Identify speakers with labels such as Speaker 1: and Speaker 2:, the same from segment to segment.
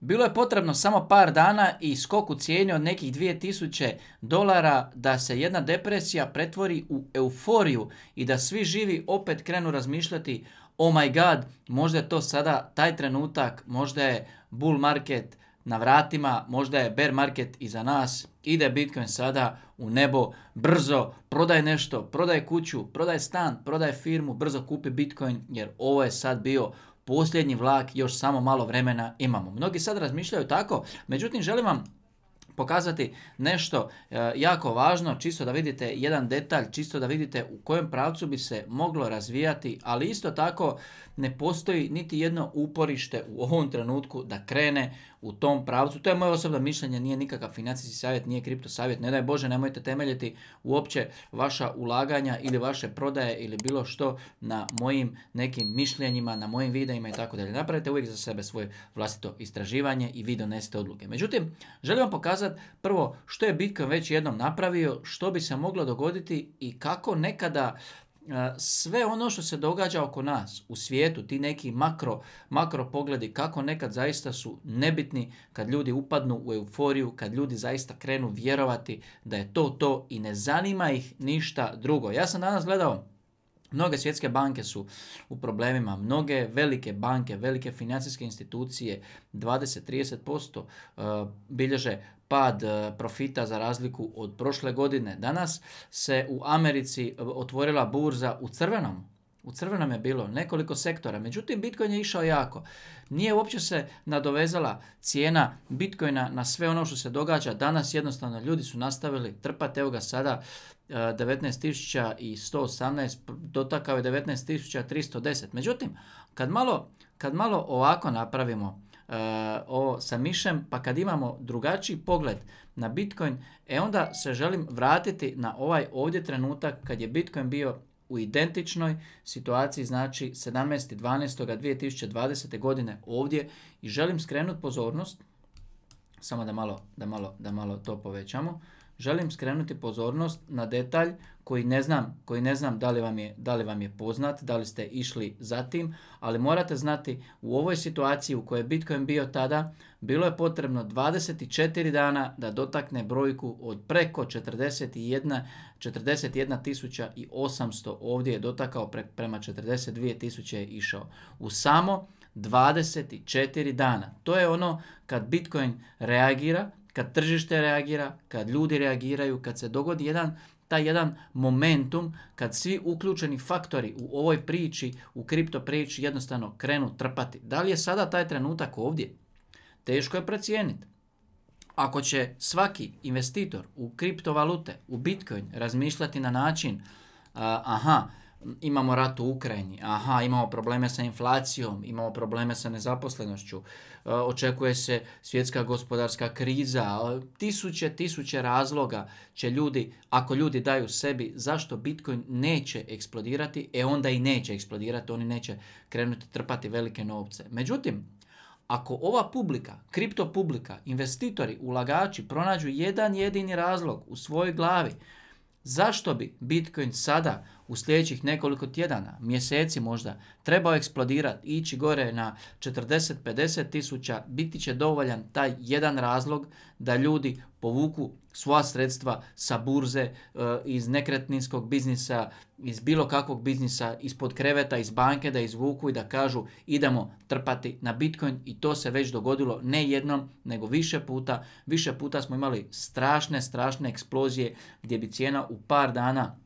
Speaker 1: Bilo je potrebno samo par dana i skok u cijeni od nekih 2000 dolara da se jedna depresija pretvori u euforiju i da svi živi opet krenu razmišljati oh my god, možda je to sada taj trenutak, možda je bull market na vratima, možda je bear market iza nas, ide Bitcoin sada u nebo, brzo, prodaj nešto, prodaj kuću, prodaj stan, prodaj firmu, brzo kupi Bitcoin jer ovo je sad bio posljednji vlak, još samo malo vremena imamo. Mnogi sad razmišljaju tako, međutim želim vam pokazati nešto e, jako važno, čisto da vidite jedan detalj, čisto da vidite u kojem pravcu bi se moglo razvijati, ali isto tako ne postoji niti jedno uporište u ovom trenutku da krene u tom pravcu. To je moje osobno mišljenje, nije nikakav financijski savjet, nije kripto savjet. Ne daj Bože, nemojte temeljiti uopće vaša ulaganja ili vaše prodaje ili bilo što na mojim nekim mišljenjima, na mojim videima i tako dalje. Napravite uvijek za sebe svoje vlastito istraživanje i vi donesete odluke. Međutim, želim vam pokazati prvo što je Bitcoin već jednom napravio, što bi se moglo dogoditi i kako nekada E, sve ono što se događa oko nas u svijetu, ti neki makro, makro pogledi kako nekad zaista su nebitni kad ljudi upadnu u euforiju, kad ljudi zaista krenu vjerovati da je to to i ne zanima ih ništa drugo. Ja sam danas gledao Mnoge svjetske banke su u problemima, mnoge velike banke, velike financijske institucije 20-30% e, bilježe pad e, profita za razliku od prošle godine. Danas se u Americi e, otvorila burza u crvenom. U crvenom je bilo nekoliko sektora, međutim Bitcoin je išao jako. Nije uopće se nadovezala cijena Bitcoina na sve ono što se događa. Danas jednostavno ljudi su nastavili trpati, evo ga sada 19.118, e, dotakao je 19.310. Međutim, kad malo, kad malo ovako napravimo E, ovo sa Mišem, pa kad imamo drugačiji pogled na Bitcoin, e onda se želim vratiti na ovaj ovdje trenutak kad je Bitcoin bio u identičnoj situaciji, znači 17.12.2020. godine ovdje i želim skrenuti pozornost, samo da malo, da malo, da malo to povećamo, želim skrenuti pozornost na detalj koji ne znam, koji ne znam da li vam je, da li vam je poznat, da li ste išli za tim, ali morate znati u ovoj situaciji u kojoj je Bitcoin bio tada, bilo je potrebno 24 dana da dotakne brojku od preko 41 41.800, ovdje je dotakao prema 42.000 je išao. U samo 24 dana. To je ono kad Bitcoin reagira, kad tržište reagira, kad ljudi reagiraju, kad se dogodi jedan taj jedan momentum kad svi uključeni faktori u ovoj priči, u kripto priči jednostavno krenu trpati. Da li je sada taj trenutak ovdje? Teško je procijeniti. Ako će svaki investitor u kriptovalute, u Bitcoin razmišljati na način aha, imamo rat u Ukrajini, aha, imamo probleme sa inflacijom, imamo probleme sa nezaposlenošću, e, očekuje se svjetska gospodarska kriza, e, tisuće, tisuće razloga će ljudi, ako ljudi daju sebi, zašto Bitcoin neće eksplodirati, e onda i neće eksplodirati, oni neće krenuti trpati velike novce. Međutim, ako ova publika, kripto publika, investitori, ulagači pronađu jedan jedini razlog u svojoj glavi, zašto bi Bitcoin sada u sljedećih nekoliko tjedana, mjeseci možda, trebao eksplodirati, ići gore na 40-50 tisuća, biti će dovoljan taj jedan razlog da ljudi povuku svoja sredstva sa burze, e, iz nekretninskog biznisa, iz bilo kakvog biznisa, ispod kreveta, iz banke, da izvuku i da kažu idemo trpati na Bitcoin i to se već dogodilo ne jednom, nego više puta. Više puta smo imali strašne, strašne eksplozije gdje bi cijena u par dana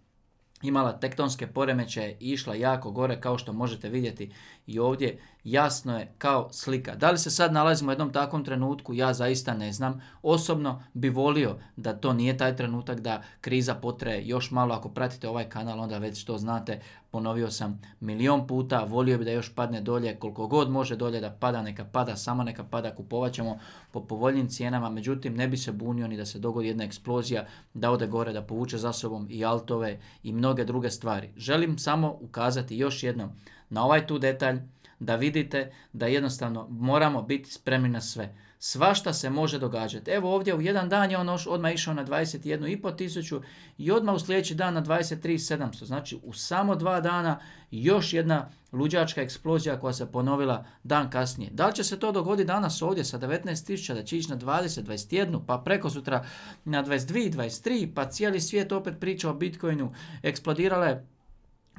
Speaker 1: imala tektonske poremeće i išla jako gore kao što možete vidjeti i ovdje jasno je kao slika. Da li se sad nalazimo u jednom takvom trenutku, ja zaista ne znam. Osobno bi volio da to nije taj trenutak da kriza potraje još malo. Ako pratite ovaj kanal onda već to znate, ponovio sam milion puta, volio bi da još padne dolje koliko god može dolje da pada, neka pada, samo neka pada, kupovat ćemo po povoljnim cijenama, međutim ne bi se bunio ni da se dogodi jedna eksplozija, da ode gore, da povuče za sobom i altove i mnoge druge stvari. Želim samo ukazati još jednom na ovaj tu detalj, da vidite da jednostavno moramo biti spremni na sve. Svašta se može događati. Evo ovdje u jedan dan je on odmah išao na 21.500 tisuću i odmah u sljedeći dan na 23,700. Znači u samo dva dana još jedna luđačka eksplozija koja se ponovila dan kasnije. Da li će se to dogoditi danas ovdje sa 19.000 da će ići na 20, 21, pa preko sutra na 22, 23, pa cijeli svijet opet priča o Bitcoinu, eksplodirala je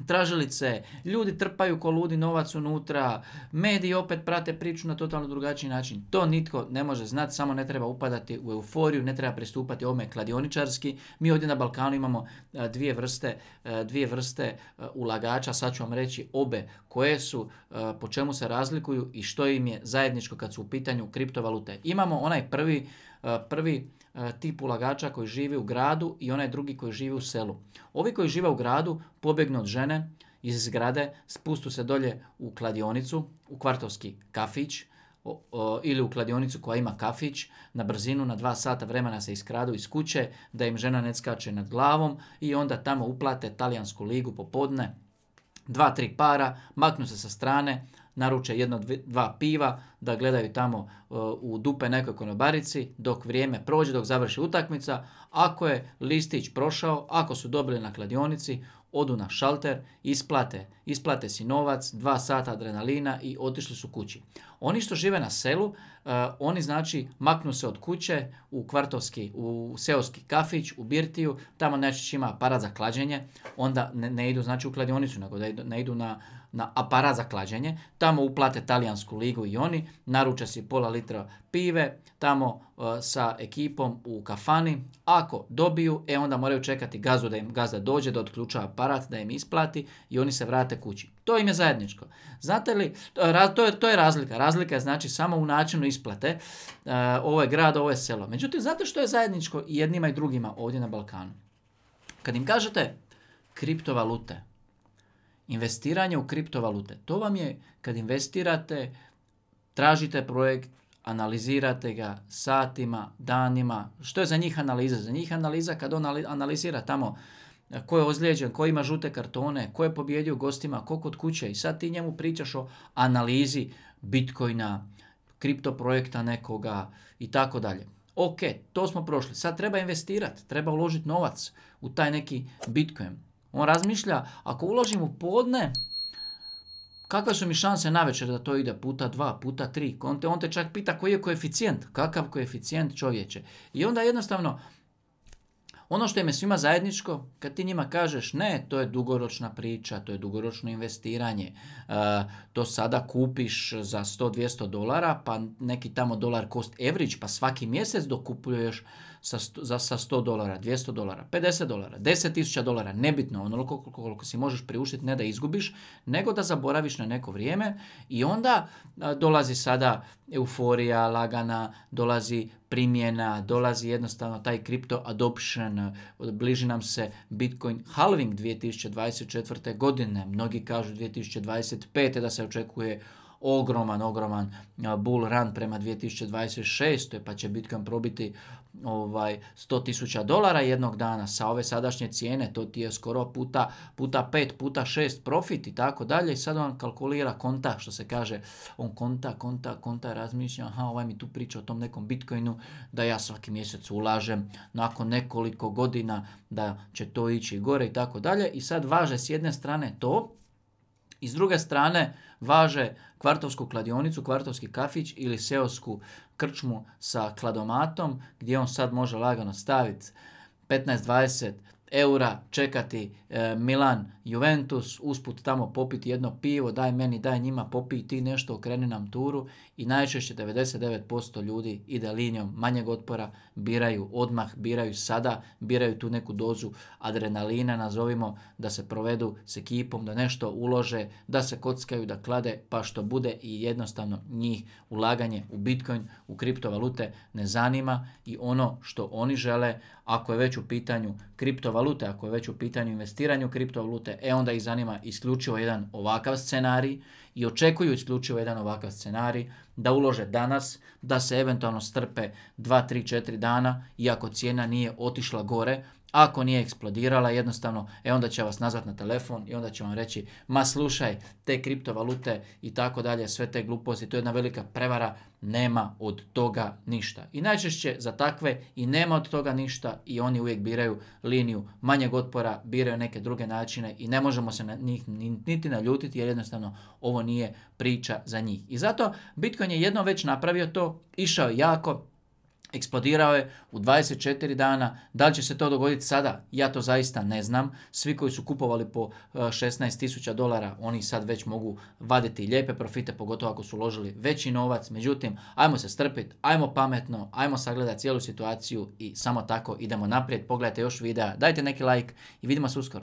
Speaker 1: tražilice, ljudi trpaju ko ludi novac unutra, mediji opet prate priču na totalno drugačiji način. To nitko ne može znati, samo ne treba upadati u euforiju, ne treba pristupati ome kladioničarski. Mi ovdje na Balkanu imamo e, dvije vrste, e, dvije vrste e, ulagača, sad ću vam reći obe koje su, po čemu se razlikuju i što im je zajedničko kad su u pitanju kriptovalute. Imamo onaj prvi Eh, prvi eh, tip ulagača koji živi u gradu i onaj drugi koji živi u selu. Ovi koji žive u gradu pobjegnu od žene iz zgrade, spustu se dolje u kladionicu, u kvartovski kafić, ili u kladionicu koja ima kafić, na brzinu na dva sata vremena se iskradu iz kuće, da im žena ne skače nad glavom i onda tamo uplate talijansku ligu popodne, dva, tri para, maknu se sa strane, naruče jedno, dva piva, da gledaju tamo e, u dupe nekoj konobarici, dok vrijeme prođe, dok završi utakmica. Ako je listić prošao, ako su dobili na kladionici, odu na šalter, isplate, isplate si novac, dva sata adrenalina i otišli su kući. Oni što žive na selu, e, oni znači maknu se od kuće u kvartovski, u seoski kafić, u birtiju, tamo najčešće ima para za klađenje, onda ne, idu znači u kladionicu, nego da ne idu na na aparat za klađenje, tamo uplate talijansku ligu i oni, naruče si pola litra pive, tamo e, sa ekipom u kafani, ako dobiju, e onda moraju čekati gazu da im gazda dođe, da otključa aparat, da im isplati i oni se vrate kući. To im je zajedničko. Znate li, to je, to je razlika. Razlika je znači samo u načinu isplate. E, ovo je grad, ovo je selo. Međutim, znate što je zajedničko i jednima i drugima ovdje na Balkanu? Kad im kažete kriptovalute, investiranje u kriptovalute. To vam je kad investirate, tražite projekt, analizirate ga satima, danima. Što je za njih analiza? Za njih analiza kad on analizira tamo e, ko je ozlijeđen, ko ima žute kartone, ko je pobjedio gostima, ko kod kuće. I sad ti njemu pričaš o analizi bitcoina, kriptoprojekta nekoga i tako dalje. Ok, to smo prošli. Sad treba investirati, treba uložiti novac u taj neki bitcoin. On razmišlja, ako uložim u podne, kakve su mi šanse na večer da to ide puta dva, puta tri. On te, on te čak pita koji je koeficijent, kakav koeficijent čovječe. I onda jednostavno ono što im je svima zajedničko, kad ti njima kažeš ne, to je dugoročna priča, to je dugoročno investiranje, e, to sada kupiš za 100-200 dolara, pa neki tamo dolar cost average, pa svaki mjesec dokupljuješ sa, 100 dolara, 200 dolara, 50 dolara, 10.000 dolara, nebitno, onoliko koliko, si možeš priuštiti, ne da izgubiš, nego da zaboraviš na neko vrijeme i onda e, dolazi sada euforija lagana, dolazi primjena, dolazi jednostavno taj crypto adoption, bliži nam se Bitcoin halving 2024. godine, mnogi kažu 2025. da se očekuje ogroman, ogroman bull run prema 2026. pa će Bitcoin probiti ovaj 100.000 dolara jednog dana sa ove sadašnje cijene, to ti je skoro puta, puta 5, puta 6 profit i tako dalje i sad on kalkulira konta, što se kaže, on konta, konta, konta razmišlja, aha, ovaj mi tu priča o tom nekom Bitcoinu, da ja svaki mjesec ulažem nakon nekoliko godina da će to ići gore i tako dalje i sad važe s jedne strane to, i s druge strane važe kvartovsku kladionicu, kvartovski kafić ili seosku krčmu sa kladomatom gdje on sad može lagano staviti 15, 20, eura čekati e, Milan Juventus, usput tamo popiti jedno pivo, daj meni, daj njima, popij ti nešto, okreni nam turu i najčešće 99% ljudi ide linijom manjeg otpora, biraju odmah, biraju sada, biraju tu neku dozu adrenalina, nazovimo, da se provedu s ekipom, da nešto ulože, da se kockaju, da klade, pa što bude i jednostavno njih ulaganje u Bitcoin, u kriptovalute ne zanima i ono što oni žele, ako je već u pitanju kriptovalute, kriptovalute, ako je već u pitanju investiranju kriptovalute, e onda ih zanima isključivo jedan ovakav scenarij i očekuju isključivo jedan ovakav scenarij da ulože danas, da se eventualno strpe 2, 3, 4 dana, iako cijena nije otišla gore, ako nije eksplodirala jednostavno, e onda će vas nazvat na telefon i onda će vam reći ma slušaj, te kriptovalute i tako dalje, sve te gluposti, to je jedna velika prevara, nema od toga ništa. I najčešće za takve i nema od toga ništa i oni uvijek biraju liniju manjeg otpora, biraju neke druge načine i ne možemo se na njih niti naljutiti jer jednostavno ovo nije priča za njih. I zato Bitcoin je jednom već napravio to, išao jako, Eksplodirao je u 24 dana. Da li će se to dogoditi sada? Ja to zaista ne znam. Svi koji su kupovali po 16.000 e, dolara, oni sad već mogu vaditi lijepe profite, pogotovo ako su uložili veći novac. Međutim, ajmo se strpiti, ajmo pametno, ajmo sagledati cijelu situaciju i samo tako idemo naprijed. Pogledajte još videa, dajte neki like i vidimo se uskoro.